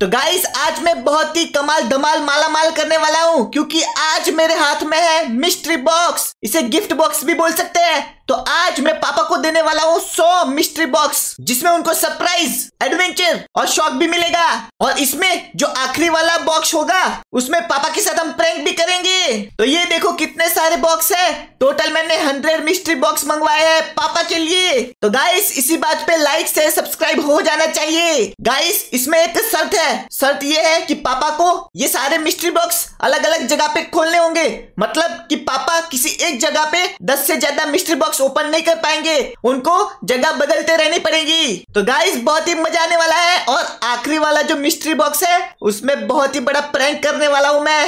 तो गाइस आज मैं बहुत ही कमाल धमाल माला माल करने वाला हूँ क्योंकि आज मेरे हाथ में है मिस्ट्री बॉक्स इसे गिफ्ट बॉक्स भी बोल सकते हैं तो आज मैं पापा को देने वाला हूँ सौ मिस्ट्री बॉक्स जिसमें उनको सरप्राइज एडवेंचर और शौक भी मिलेगा और इसमें जो आखिरी वाला बॉक्स होगा उसमें पापा के साथ हम प्रैंक भी करेंगे तो ये देखो कितने सारे बॉक्स है टोटल मैंने हंड्रेड मिस्ट्री बॉक्स मंगवाए हैं पापा के लिए तो गाइस इसी बात पे लाइक से सब्सक्राइब हो जाना चाहिए गाइस इसमें एक शर्त है शर्त ये है कि पापा को ये सारे मिस्ट्री बॉक्स अलग अलग जगह पे खोलने होंगे मतलब कि पापा किसी एक जगह पे दस से ज्यादा मिस्ट्री बॉक्स ओपन नहीं कर पाएंगे उनको जगह बदलते रहनी पड़ेगी तो गाइस बहुत ही मजा आने वाला है और आखिरी वाला जो मिस्ट्री बॉक्स है उसमें बहुत ही बड़ा प्रैंक करने वाला हूँ मैं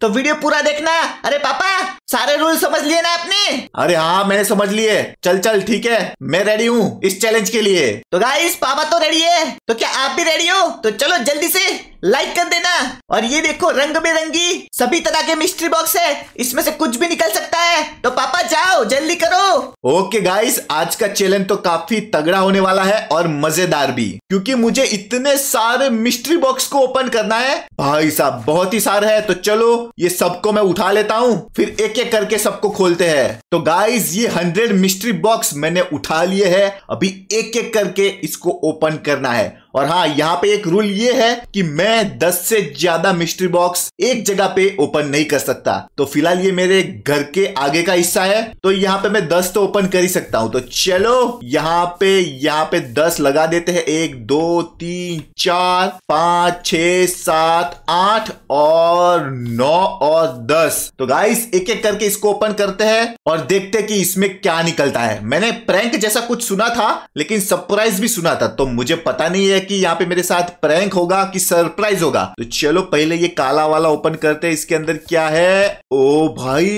तो वीडियो पूरा देखना अरे पापा सारे रूल समझ लिए ना आपने अरे हाँ मैंने समझ लिए चल चल ठीक है मैं रेडी हूँ इस चैलेंज के लिए तो गाइस पापा तो रेडी है तो क्या आप भी रेडी हो तो चलो जल्दी से लाइक कर देना और ये देखो रंग बिरंगी सभी तरह के मिस्ट्री बॉक्स है इसमें से कुछ भी निकल सकता है तो पापा जाओ जल्दी करो ओके गाइस आज का चैलेंज तो काफी तगड़ा होने वाला है और मजेदार भी क्योंकि मुझे इतने सारे मिस्ट्री बॉक्स को ओपन करना है भाई साहब बहुत ही सारे है तो चलो ये सबको मैं उठा लेता हूँ फिर एक एक करके सबको खोलते हैं तो गाइज ये हंड्रेड मिस्ट्री बॉक्स मैंने उठा लिए है अभी एक एक करके इसको ओपन करना है और हाँ यहाँ पे एक रूल ये है कि मैं 10 से ज्यादा मिस्ट्री बॉक्स एक जगह पे ओपन नहीं कर सकता तो फिलहाल ये मेरे घर के आगे का हिस्सा है तो यहाँ पे मैं 10 तो ओपन कर ही सकता हूँ तो चलो यहाँ पे यहाँ पे 10 लगा देते हैं एक दो तीन चार पांच छ सात आठ और नौ और दस तो गाइस एक एक करके इसको ओपन करते हैं और देखते हैं कि इसमें क्या निकलता है मैंने प्रैंक जैसा कुछ सुना था लेकिन सरप्राइज भी सुना था तो मुझे पता नहीं है कि यहाँ पे मेरे साथ प्रैंक होगा कि सरप्राइज होगा तो चलो पहले ये काला वाला ओपन करते हैं इसके अंदर क्या है ओ भाई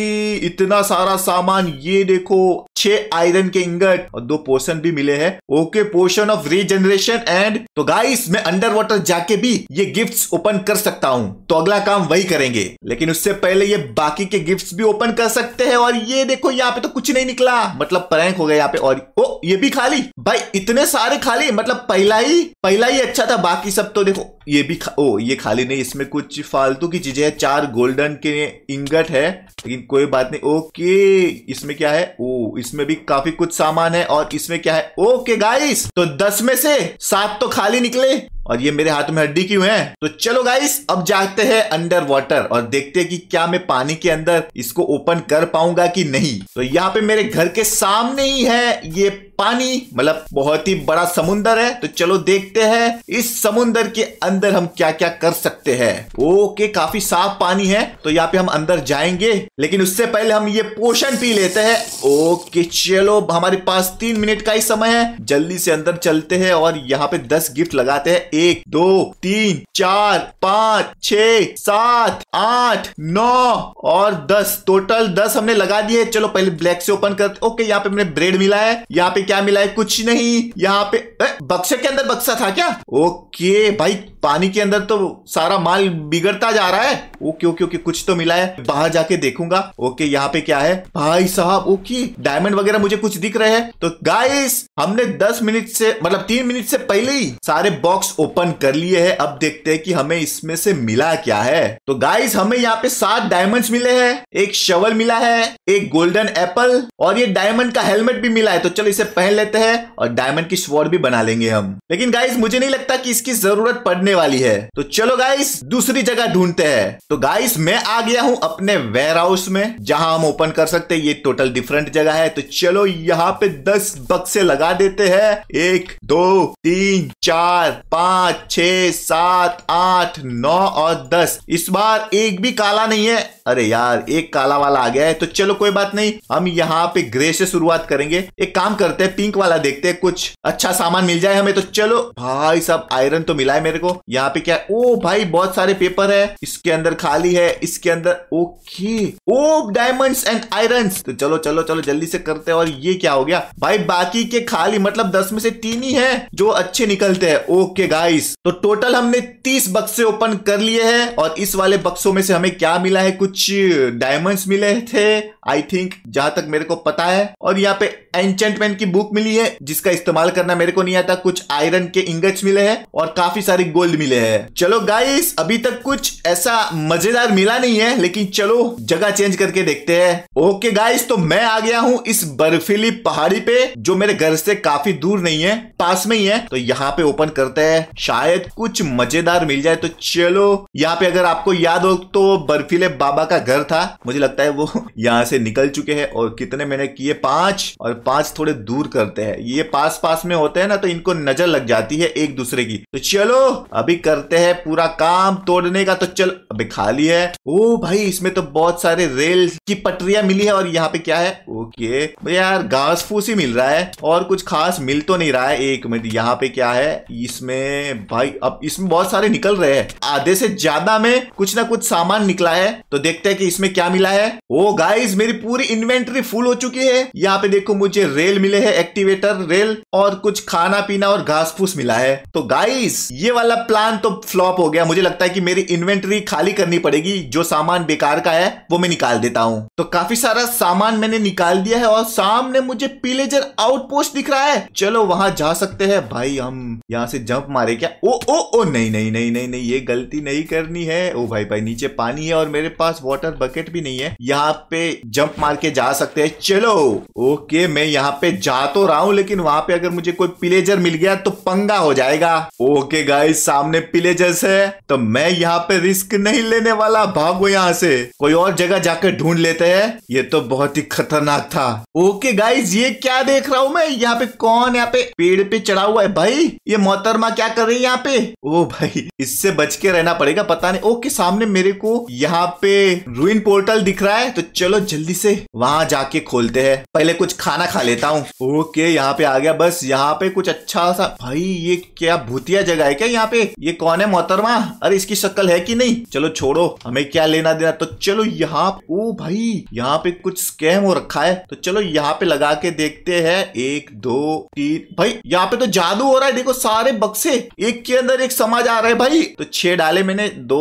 इतना सारा सामान ये देखो छह आयरन के इंगट और दो पोर्शन भी मिले हैं okay potion of regeneration and तो गाइस मैं अंडर वाटर जाके भी ये गिफ्ट्स ओपन कर सकता हूँ तो अगला काम वही करेंगे लेकिन उससे पहले ये बाकी के गिफ्ट भी ओपन कर सकते हैं और ये देखो यहाँ पे तो कुछ नहीं निकला मतलब प्रैंक हो गया यहाँ पे और ओ ये भी खाली भाई इतने सारे खाली मतलब पहला ही पहला ही अच्छा था बाकी सब तो देखो ये भी खा, ओ ये खाली नहीं इसमें कुछ फालतू की चीजें हैं चार गोल्डन के इंगट है लेकिन कोई बात नहीं ओके इसमें क्या है ओ इसमें भी काफी कुछ सामान है और इसमें क्या है ओके गाइस तो दस में से सात तो खाली निकले और ये मेरे हाथ में हड्डी क्यों है तो चलो गाइस अब जाते हैं अंडर वाटर और देखते हैं कि क्या मैं पानी के अंदर इसको ओपन कर पाऊंगा कि नहीं तो यहाँ पे मेरे घर के सामने ही है ये पानी मतलब बहुत ही बड़ा समुंदर है तो चलो देखते हैं इस समुंदर के अंदर हम क्या क्या कर सकते हैं ओके काफी साफ पानी है तो यहाँ पे हम अंदर जाएंगे लेकिन उससे पहले हम ये पोषण पी लेते हैं ओके चलो हमारे पास तीन मिनट का ही समय है जल्दी से अंदर चलते हैं और यहाँ पे दस गिफ्ट लगाते हैं एक दो तीन चार पाँच छ सात आठ नौ और दस टोटल दस हमने लगा दिए चलो पहले ब्लैक से ओपन करते ओके यहाँ पे हमने ब्रेड मिला है यहाँ पे क्या मिला है कुछ नहीं यहाँ पे बक्से के अंदर बक्सा था क्या ओके भाई पानी के अंदर तो सारा माल बिगड़ता जा रहा है ओके ओके ओके कुछ तो मिला है बाहर जाके देखूंगा ओके यहाँ पे क्या है भाई साहब ओके डायमंड वगैरह मुझे कुछ दिख रहे हैं तो गाइस हमने 10 मिनट से मतलब 3 मिनट से पहले ही सारे बॉक्स ओपन ओपन कर लिए है अब देखते हैं कि हमें इसमें से मिला क्या है तो गाइस हमें यहाँ पे सात डायमंड्स मिले हैं एक शवल मिला है एक गोल्डन एप्पल और ये डायमंड का हेलमेट भी मिला है तो चलो इसे पहन लेते हैं और डायमंड की स्वॉर्ड भी बना लेंगे हम लेकिन गाइस मुझे नहीं लगता की इसकी जरूरत पड़ने वाली है तो चलो गाइस दूसरी जगह ढूंढते हैं तो गाइस मैं आ गया हूँ अपने वेयर हाउस में जहाँ हम ओपन कर सकते ये टोटल डिफरेंट जगह है तो चलो यहाँ पे दस बक्से लगा देते हैं एक दो तीन चार पांच पांच छ सात आठ नौ और दस इस बार एक भी काला नहीं है अरे यार एक काला वाला आ गया है तो चलो कोई बात नहीं हम यहाँ पे ग्रे से शुरुआत करेंगे एक काम करते हैं पिंक वाला देखते हैं कुछ अच्छा सामान मिल जाए हमें तो चलो भाई सब आयरन तो मिला है मेरे को यहाँ पे क्या ओ भाई बहुत सारे पेपर है इसके अंदर खाली है इसके अंदर okay oh diamonds and iron तो चलो चलो चलो जल्दी से करते हैं और ये क्या हो गया भाई बाकी के खाली मतलब दस में से तीन ही है जो अच्छे निकलते हैं ओके गाइस गाइस तो टोटल हमने तीस बक्से ओपन कर लिए हैं और इस वाले बक्सों में से हमें क्या मिला है कुछ डायमंड्स मिले थे आई थिंक जहां तक मेरे को पता है और यहाँ पे एंचेंटमेंट की बुक मिली है जिसका इस्तेमाल करना मेरे को नहीं आता कुछ आयरन के इंगट्स मिले हैं और काफी सारे गोल्ड मिले हैं चलो गाइस अभी तक कुछ ऐसा मजेदार मिला नहीं है लेकिन चलो जगह चेंज करके देखते हैं ओके गाइस तो मैं आ गया हूँ इस बर्फीली पहाड़ी पे जो मेरे घर से काफी दूर नहीं है पास में ही है तो यहाँ पे ओपन करते हैं शायद कुछ मजेदार मिल जाए तो चलो यहाँ पे अगर आपको याद हो तो बर्फीले बाबा का घर था मुझे लगता है वो यहाँ से निकल चुके हैं और कितने मैंने किए पांच और पांच थोड़े दूर करते हैं ये पास पास में होते हैं ना तो इनको नजर लग जाती है एक दूसरे की तो चलो अभी करते हैं पूरा काम तोड़ने का तो चल अभी खाली है ओ भाई इसमें तो बहुत सारे रेल की पटरिया मिली है और यहाँ पे क्या है ओके भैया यार घास फूस ही मिल रहा है और कुछ खास मिल तो नहीं रहा है एक मिनट यहाँ पे क्या है इसमें में भाई अब इसमें बहुत सारे निकल रहे हैं आधे से ज्यादा में कुछ ना कुछ सामान निकला है तो देखते हैं कि इसमें क्या मिला है ओ गाइस मेरी पूरी इन्वेंटरी फुल हो चुकी है यहाँ पे देखो मुझे रेल मिले हैं एक्टिवेटर रेल और कुछ खाना पीना और घास फूस मिला है तो गाइस ये वाला प्लान तो फ्लॉप हो गया मुझे लगता है की मेरी इन्वेंट्री खाली करनी पड़ेगी जो सामान बेकार का है वो मैं निकाल देता हूँ तो काफी सारा सामान मैंने निकाल दिया है और सामने मुझे पिलेजर आउटपोस्ट दिख रहा है चलो वहां जा सकते हैं भाई हम यहाँ से जंप मारे रही क्या ओ ओ ओ नहीं नहीं नहीं नहीं नहीं ये गलती नहीं करनी है ओ भाई भाई नीचे पानी है और मेरे पास वाटर बकेट भी नहीं है यहाँ पे जंप मार के जा सकते हैं चलो ओके मैं यहाँ पे जा तो रहा हूँ लेकिन वहां पे अगर मुझे कोई पिलेजर मिल गया तो पंगा हो जाएगा ओके गाय सामने पिलेजर्स है तो मैं यहाँ पे रिस्क नहीं लेने वाला भागो यहाँ से कोई और जगह जाकर ढूंढ लेते हैं ये तो बहुत ही खतरनाक था ओके गाइज ये क्या देख रहा हूँ मैं यहाँ पे कौन यहाँ पे पेड़ पे चढ़ा हुआ है भाई ये मोहतरमा क्या कर रही है यहाँ पे ओ भाई इससे बच के रहना पड़ेगा पता नहीं ओके सामने मेरे को यहाँ पे रुइन पोर्टल दिख रहा है तो चलो जल्दी से वहां जाके खोलते हैं पहले कुछ खाना खा लेता हूँ ओके यहाँ पे आ गया बस यहाँ पे कुछ अच्छा सा भाई ये क्या भूतिया जगह है क्या यहाँ पे ये कौन है मोहतरमा अरे इसकी शक्ल है कि नहीं चलो छोड़ो हमें क्या लेना देना तो चलो यहाँ ओ भाई यहाँ पे कुछ स्कैम हो रखा है तो चलो यहाँ पे लगा के देखते हैं एक दो तीन भाई यहाँ पे तो जादू हो रहा है देखो सारे बक्से एक के अंदर एक समाज आ रहा है भाई तो छह डाले मैंने दो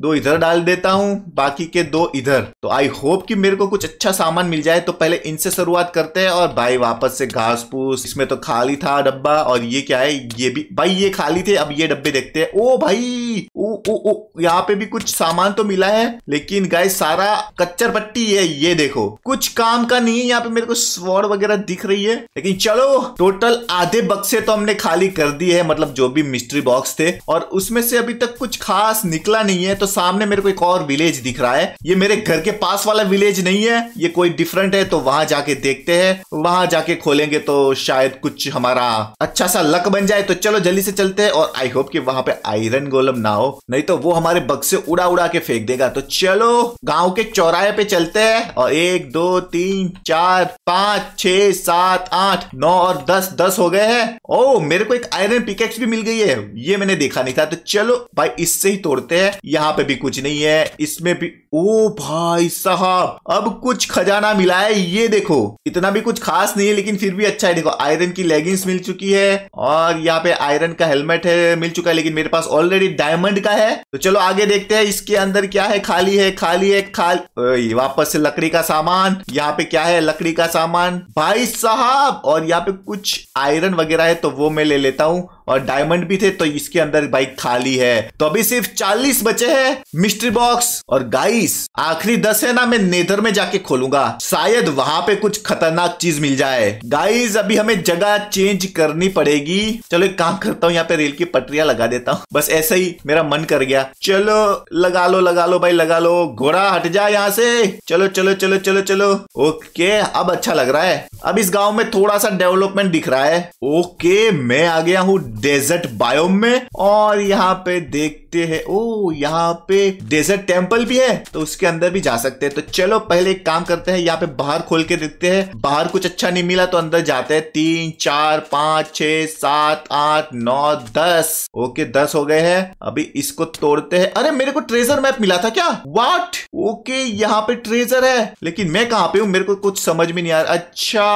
दो इधर डाल देता हूँ बाकी के दो इधर तो आई होप कि मेरे को कुछ अच्छा सामान मिल जाए तो पहले इनसे शुरुआत करते हैं और भाई वापस से घास फूस इसमें तो खाली था डब्बा और ये क्या है ये भी भाई ये खाली थे अब ये डब्बे देखते हैं ओ भाई ओ ओ ओ यहाँ पे भी कुछ सामान तो मिला है लेकिन गाय सारा कच्चर पट्टी है ये देखो कुछ काम का नहीं है यहाँ पे मेरे को स्वर वगैरह दिख रही है लेकिन चलो टोटल आधे बक्से तो हमने खाली कर दिए है मतलब जो भी मिस्ट्री बॉक्स थे और उसमें से अभी तक कुछ खास निकला नहीं है तो सामने मेरे को एक और विलेज दिख रहा है ये मेरे घर के पास वाला विलेज नहीं है ये कोई डिफरेंट है तो वहां जाके देखते हैं वहां जाके खोलेंगे तो शायद कुछ हमारा अच्छा सा लक बन जाए तो चलो जल्दी से चलते हैं और आई होप कि वहां पे आयरन गोलम ना हो नहीं तो वो हमारे बक्से उड़ा उड़ा के फेंक देगा तो चलो गांव के चौराहे पे चलते हैं और एक दो तीन चार पांच छ सात आठ नौ और दस दस हो गए हैं ओ मेरे को एक आयरन पिकेक्स भी मिल गई नहीं है ये मैंने देखा नहीं था तो चलो भाई इससे ही तोड़ते हैं यहाँ पे भी कुछ नहीं है इसमें भी ओ भाई साहब अब कुछ खजाना मिला है ये देखो इतना भी कुछ खास नहीं है लेकिन फिर भी अच्छा है देखो आयरन की लेगिंग्स मिल चुकी है और यहाँ पे आयरन का हेलमेट है मिल चुका है लेकिन मेरे पास ऑलरेडी डायमंड का है तो चलो आगे देखते हैं इसके अंदर क्या है खाली है खाली है खाली वापस से लकड़ी का सामान यहाँ पे क्या है लकड़ी का सामान भाई साहब और यहाँ पे कुछ आयरन वगैरह है तो वो मैं ले लेता हूँ और डायमंड भी थे तो इसके अंदर बाइक खाली है तो अभी सिर्फ चालीस बचे हैं मिस्ट्री बॉक्स और गाइस आखिरी दस है ना मैं नेदर में जाके खोलूंगा शायद वहां पे कुछ खतरनाक चीज मिल जाए गाइस अभी हमें जगह चेंज करनी पड़ेगी चलो एक काम करता हूँ यहाँ पे रेल की पटरिया लगा देता हूँ बस ऐसे ही मेरा मन कर गया चलो लगा लो लगा लो भाई लगा लो घोड़ा हट जा यहाँ से चलो चलो चलो चलो चलो ओके अब अच्छा लग रहा है अब इस गाँव में थोड़ा सा डेवलपमेंट दिख रहा है ओके मैं आ गया हूँ डेजर्ट बायोम में और यहाँ पे देखते हैं ओ यहाँ पे डेजर्ट टेम्पल भी है तो उसके अंदर भी जा सकते हैं तो चलो पहले एक काम करते हैं यहाँ पे बाहर खोल के देखते हैं बाहर कुछ अच्छा नहीं मिला तो अंदर जाते हैं तीन चार पांच छ सात आठ नौ दस ओके दस हो गए हैं अभी इसको तोड़ते हैं अरे मेरे को ट्रेजर मैप मिला था क्या वाट ओके यहाँ पे ट्रेजर है लेकिन मैं कहाँ पे हूँ मेरे को कुछ समझ में नहीं आ रहा अच्छा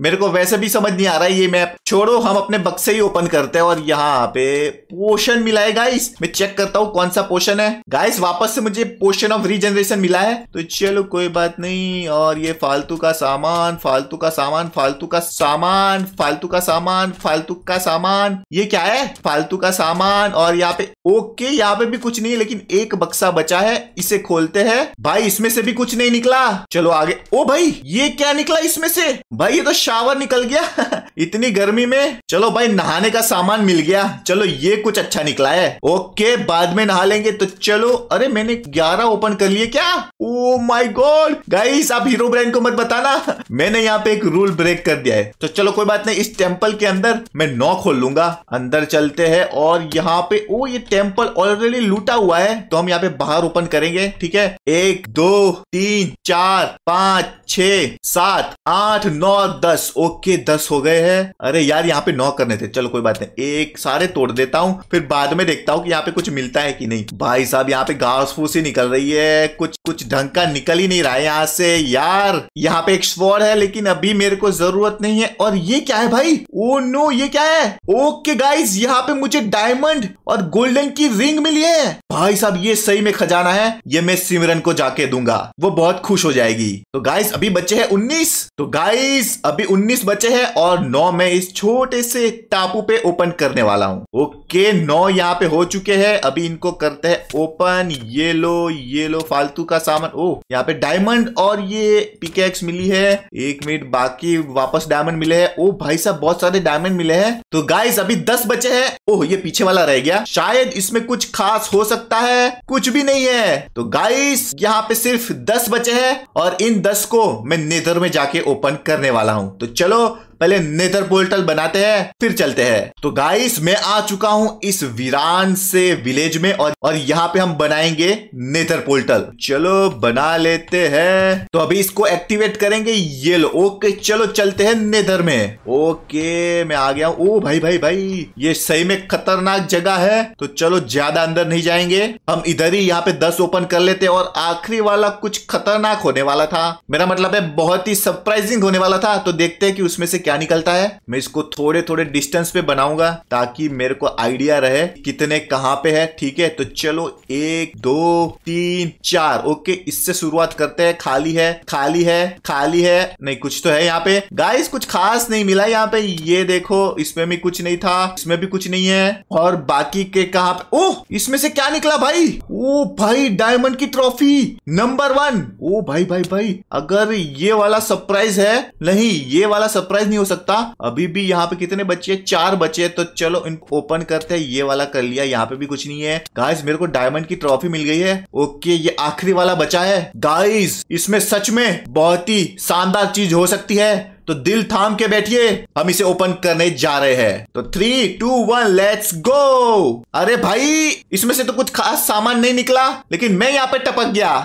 मेरे को वैसे भी समझ नहीं आ रहा है ये मैप छोड़ो हम अपने बक्से ही ओपन करते हैं और और यहाँ पे पोशन मिला है गाइस मैं चेक करता हूँ कौन सा पोशन है गाइस वापस से मुझे पोशन ऑफ रीजनरेशन मिला है तो चलो कोई बात नहीं और ये फालतू का सामान फालतू का सामान फालतू का सामान फालतू का सामान फालतू का सामान ये क्या है फालतू का सामान और यहाँ पे ओके यहाँ पे भी कुछ नहीं लेकिन एक बक्सा बचा है इसे खोलते है भाई इसमें से भी कुछ नहीं निकला चलो आगे ओ भाई ये क्या निकला इसमें से भाई ये तो शावर निकल गया इतनी गर्मी में चलो भाई नहाने का सामान मिल गया चलो ये कुछ अच्छा निकला है ओके बाद में नहा लेंगे तो चलो अरे मैंने ग्यारह ओपन कर लिए क्या ओ माय गॉड गाइस आप हीरो ब्रांड को मत बताना मैंने यहाँ पे एक रूल ब्रेक कर दिया है तो चलो कोई बात नहीं इस टेम्पल के अंदर मैं नौ खोल लूंगा अंदर चलते हैं और यहाँ पे ओ ये टेम्पल ऑलरेडी लूटा हुआ है तो हम यहाँ पे बाहर ओपन करेंगे ठीक है एक दो तीन चार पाँच छ सात आठ नौ दस ओके दस हो गए हैं अरे यार यहाँ पे नौ करने थे चलो कोई बात नहीं एक सारे तोड़ देता हूँ फिर बाद में देखता हूँ कि यहाँ पे कुछ मिलता है कि नहीं भाई साहब यहाँ पे घास फूस ही निकल रही है कुछ कुछ ढंग का निकल ही नहीं रहा है यहाँ से यार यहाँ पे एक स्वर है लेकिन अभी मेरे को जरूरत नहीं है और ये क्या है भाई ओ नो ये क्या है ओके गाइज यहाँ पे मुझे डायमंड और गोल्डन की रिंग मिली है भाई साहब ये सही में खजाना है ये मैं सिमरन को जाके दूंगा वो बहुत खुश हो जाएगी तो गाइस अभी बचे हैं उन्नीस तो गाइस अभी उन्नीस बचे हैं और नौ मैं इस छोटे से टापू पे ओपन ओपन करने वाला हूं ओके नौ यहाँ पे हो चुके हैं अभी इनको करते हैं ओपन ये लो ये लो फालतू का सामान ओ यहाँ पे डायमंड और ये पिकेक्स मिली है एक मिनट बाकी वापस डायमंड मिले हैं ओ भाई साहब बहुत सारे डायमंड मिले हैं तो गाइस अभी दस बचे हैं ओह ये पीछे वाला रह गया शायद इसमें कुछ खास हो सकता है कुछ भी नहीं है तो गाइस यहाँ पे सिर्फ दस बचे हैं और इन दस को मैं नेदर में जाके ओपन करने वाला हूँ तो चलो पहले नेतर पोर्टल बनाते हैं फिर चलते हैं तो गाइस मैं आ चुका हूं इस वीरान से विलेज में और, और यहाँ पे हम बनाएंगे नेतर पोर्टल चलो बना लेते हैं तो अभी इसको एक्टिवेट करेंगे ये लो ओके चलो चलते हैं नेतर में ओके मैं आ गया ओ भाई भाई भाई ये सही में खतरनाक जगह है तो चलो ज्यादा अंदर नहीं जाएंगे हम इधर ही यहाँ पे दस ओपन कर लेते और आखिरी वाला कुछ खतरनाक होने वाला था मेरा मतलब है बहुत ही सरप्राइजिंग होने वाला था तो देखते हैं कि उसमें से क्या क्या निकलता है मैं इसको थोड़े थोड़े डिस्टेंस पे बनाऊंगा ताकि मेरे को आइडिया रहे कितने कहाँ पे है ठीक है तो चलो एक दो तीन चार ओके इससे शुरुआत करते हैं खाली है खाली है खाली है नहीं कुछ तो है यहाँ पे गाइस कुछ खास नहीं मिला यहाँ पे ये देखो इसमें भी कुछ नहीं था इसमें भी कुछ नहीं है और बाकी के कहा इसमें से क्या निकला भाई ओ भाई डायमंड की ट्रॉफी नंबर वन ओ भाई भाई भाई अगर ये वाला सरप्राइज है नहीं ये वाला सरप्राइज नहीं हो सकता अभी भी यहाँ पे कितने बच्चे चार बच्चे तो चलो इनको ओपन करते हैं ये वाला कर लिया यहाँ पे भी कुछ नहीं है गाइस मेरे को डायमंड की ट्रॉफी मिल गई है ओके ये आखिरी वाला बचा है गाइस इसमें सच में बहुत ही शानदार चीज हो सकती है तो दिल थाम के बैठिए हम इसे ओपन करने जा रहे हैं तो three two one let's go अरे भाई इसमें से तो कुछ खास सामान नहीं निकला लेकिन मैं यहाँ पे टपक गया